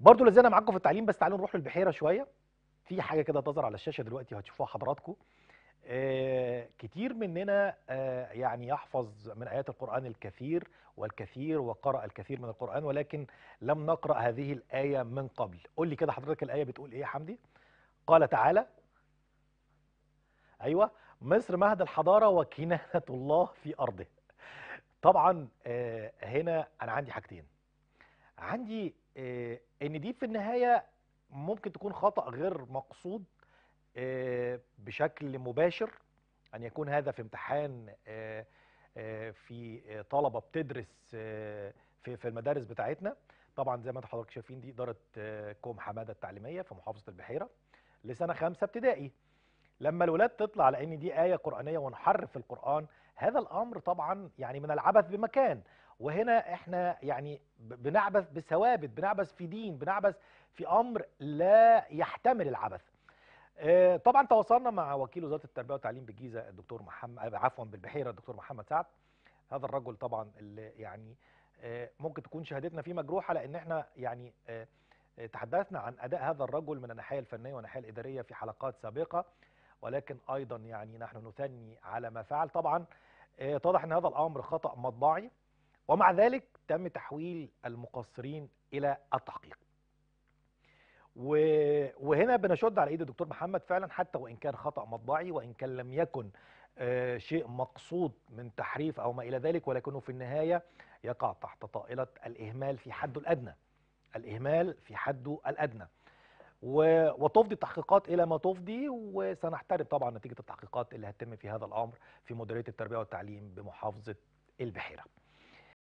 برضو لازلنا معاكم في التعليم بس تعالوا نروح للبحيره شويه في حاجه كده تظهر على الشاشه دلوقتي هتشوفوها حضراتكم آه كتير مننا آه يعني يحفظ من ايات القران الكثير والكثير وقرأ الكثير من القران ولكن لم نقرأ هذه الايه من قبل قول لي كده حضرتك الايه بتقول ايه يا حمدي قال تعالى ايوه مصر مهد الحضاره وكنانه الله في ارضه طبعا آه هنا انا عندي حاجتين عندي آه، ان دي في النهايه ممكن تكون خطا غير مقصود آه، بشكل مباشر ان يكون هذا في امتحان آه، في طلبه بتدرس في المدارس بتاعتنا طبعا زي ما انتم حضرتك شايفين دي اداره كوم حماده التعليميه في محافظه البحيره لسنه خامسه ابتدائي لما الولاد تطلع على ان دي ايه قرانيه ونحرف القران هذا الامر طبعا يعني من العبث بمكان وهنا احنا يعني بنعبث بثوابت بنعبث في دين بنعبث في امر لا يحتمل العبث آه، طبعا تواصلنا مع وكيل وزاره التربيه والتعليم بالجيزه الدكتور محمد آه، عفوا بالبحيره الدكتور محمد سعد هذا الرجل طبعا اللي يعني آه، ممكن تكون شهادتنا فيه مجروحه لان احنا يعني تحدثنا عن اداء هذا الرجل من الناحيه الفنيه والناحيه الاداريه في حلقات سابقه ولكن أيضا يعني نحن نثني على ما فعل طبعا آه، اتضح أن هذا الأمر خطأ مطبعي ومع ذلك تم تحويل المقصرين إلى التحقيق وهنا بنشد على ايد الدكتور محمد فعلا حتى وان كان خطا مطبعي وان كان لم يكن آه، شيء مقصود من تحريف او ما الى ذلك ولكنه في النهايه يقع تحت طائله الاهمال في حده الادنى الاهمال في حده الادنى وتفضي التحقيقات الى ما تفضي وسنحترم طبعا نتيجه التحقيقات اللي هتتم في هذا الامر في مديريه التربيه والتعليم بمحافظه البحيره